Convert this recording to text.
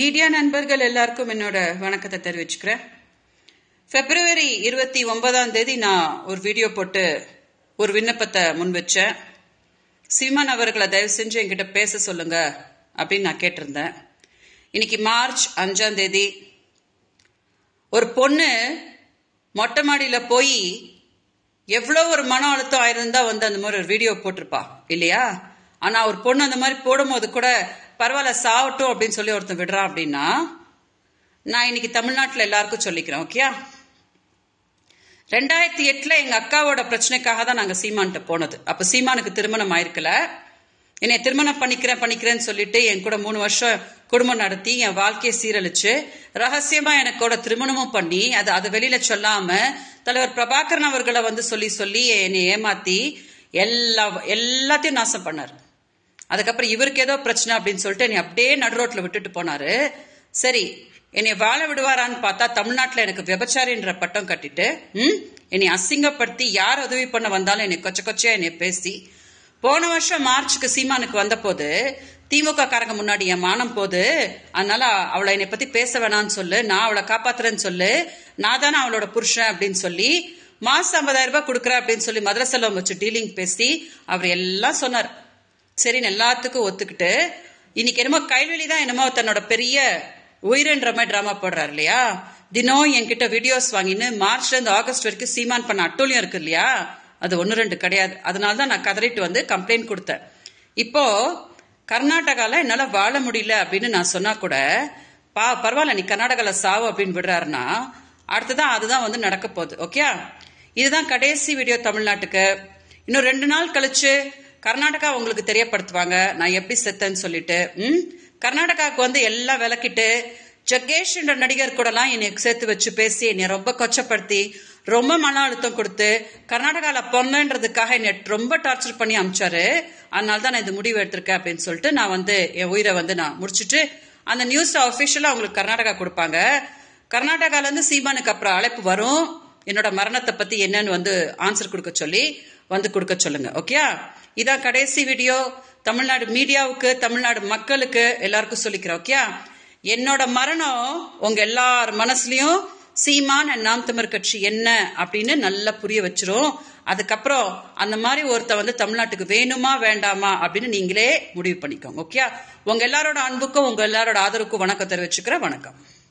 media நண்பர்கள் எல்லாருக்கும் என்னோட வணக்கத்தை தெரிவிச்சுக்கிறேன் பிப்ரவரி இருபத்தி ஒன்பதாம் தேதி நான் ஒரு வீடியோ போட்டு ஒரு விண்ணப்பத்தை முன் வச்சேன் சீமான் அவர்களை தயவு செஞ்சு என்கிட்ட பேச சொல்லுங்க அப்படின்னு நான் கேட்டிருந்தேன் இன்னைக்கு மார்ச் அஞ்சாம் தேதி ஒரு பொண்ணு மொட்டை மாடியில் போய் எவ்வளோ ஒரு மன அழுத்தம் ஆயிருந்தா வந்து அந்த மாதிரி ஒரு வீடியோ போட்டிருப்பா இல்லையா ஆனால் ஒரு பொண்ணு அந்த மாதிரி போடும்போது கூட பரவாயில்ல சாவட்டும் அப்படின்னு சொல்லி ஒருத்தன் விடுறான் அப்படின்னா நான் இன்னைக்கு தமிழ்நாட்டில் எல்லாருக்கும் சொல்லிக்கிறேன் ஓகேயா ரெண்டாயிரத்தி எட்டில் எங்கள் அக்காவோட பிரச்சனைக்காக தான் நாங்கள் சீமான்கிட்ட போனது அப்போ சீமானுக்கு திருமணம் ஆயிருக்கல என்னை திருமணம் பண்ணிக்கிறேன் பண்ணிக்கிறேன்னு சொல்லிட்டு என் கூட மூணு வருஷம் குடும்பம் நடத்தி என் வாழ்க்கையை சீரழிச்சு ரகசியமா எனக்கோட திருமணமும் பண்ணி அது அதை வெளியில சொல்லாம தலைவர் பிரபாகரன் அவர்களை வந்து சொல்லி சொல்லி என்னை ஏமாத்தி எல்லா எல்லாத்தையும் நாசம் பண்ணார் அதுக்கப்புறம் இவருக்கு ஏதோ பிரச்சனை அப்படின்னு சொல்லிட்டு என்னை அப்படியே நடுரோட்டில் விட்டுட்டு போனாரு சரி என்னை வாழ விடுவாரான்னு பார்த்தா தமிழ்நாட்டில் எனக்கு விபச்சாரின்ற பட்டம் கட்டிட்டு ம் என்னை அசிங்கப்படுத்தி யார் உதவி பண்ண வந்தாலும் என்னை கொச்ச கொச்சையா என்னை பேசி போன வருஷம் மார்ச்சுக்கு சீமானுக்கு வந்தபோது திமுக காரங்க முன்னாடி என் மானம் போது அதனால அவளை என்னை பத்தி பேச வேணாம்னு சொல்லு நான் அவளை காப்பாத்துறேன்னு சொல்லு நான் தானே அவளோட புருஷன் அப்படின்னு சொல்லி மாசம் ஐம்பதாயிரம் ரூபாய் கொடுக்குறேன் அப்படின்னு சொல்லி மதுரை செல்வம் வச்சு டீலிங் பேசி அவர் எல்லாம் சொன்னார் சரின்னு எல்லாத்துக்கும் ஒத்துக்கிட்டு இன்னைக்கு என்னமோ கைவெளி தான் என்னமோ தன்னோட பெரிய உயிரன்ற மாதிரி ட்ராமா போடுறாரு இல்லையா தினம் என்கிட்ட வீடியோஸ் வாங்கின்னு மார்ச்ல இருந்து ஆகஸ்ட் வரைக்கும் சீமான் பண்ண அட்டூழியம் இருக்கு இல்லையா அது ஒன்று ரெண்டு கிடையாது அதனால்தான் நான் கதறிட்டு வந்து கம்ப்ளைண்ட் கொடுத்தேன் இப்போ கர்நாடகாவில் என்னால் வாழ முடியல அப்படின்னு நான் சொன்னா கூட பா பரவாயில்ல நீ கர்நாடகாவில் சாவு அப்படின்னு விடுறாருன்னா அடுத்ததான் அதுதான் வந்து நடக்க போகுது ஓகே இதுதான் கடைசி வீடியோ தமிழ்நாட்டுக்கு இன்னும் ரெண்டு நாள் கழிச்சு கர்நாடகா உங்களுக்கு தெரியப்படுத்துவாங்க நான் எப்படி செத்தேன்னு சொல்லிட்டு ம் கர்நாடகாவுக்கு வந்து எல்லாம் விளக்கிட்டு ஜக்கேஷ் என்ற நடிகர் கூடலாம் என்னை சேர்த்து வச்சு பேசி என்னை ரொம்ப கொச்சப்படுத்தி ரொம்ப மன அழுத்தம் கொடுத்து கர்நாடகாவில் பொண்ணுன்றதுக்காக என்னை ரொம்ப டார்ச்சர் பண்ணி அமிச்சாரு அதனால தான் நான் இந்த முடிவு எடுத்திருக்கேன் அப்படின்னு சொல்லிட்டு நான் வந்து என் உயிரை வந்து நான் முடிச்சுட்டு அந்த நியூஸ் அஃபிஷியலாக அவங்களுக்கு கர்நாடகா கொடுப்பாங்க கர்நாடகாலேருந்து சீமானுக்கு அப்புறம் அழைப்பு வரும் என்னோட மரணத்தை பத்தி என்னன்னு வந்து ஆன்சர் கொடுக்க சொல்லி வந்து கொடுக்க சொல்லுங்க ஓகே இதான் கடைசி வீடியோ தமிழ்நாடு மீடியாவுக்கு தமிழ்நாடு மக்களுக்கு எல்லாருக்கும் சொல்லிக்கிறேன் ஓகே என்னோட மரணம் உங்க எல்லார் மனசுலயும் சீமான் அண்ட் நாம் தமிழ் கட்சி என்ன அப்படின்னு நல்லா புரிய வச்சிரும் அதுக்கப்புறம் அந்த மாதிரி ஒருத்த வந்து தமிழ்நாட்டுக்கு வேணுமா வேண்டாமா அப்படின்னு நீங்களே முடிவு பண்ணிக்கோங்க ஓகே உங்க எல்லாரோட அன்புக்கும் உங்க எல்லாரோட ஆதரவுக்கும் வணக்கம் தெரிவிச்சுக்கிறேன் வணக்கம்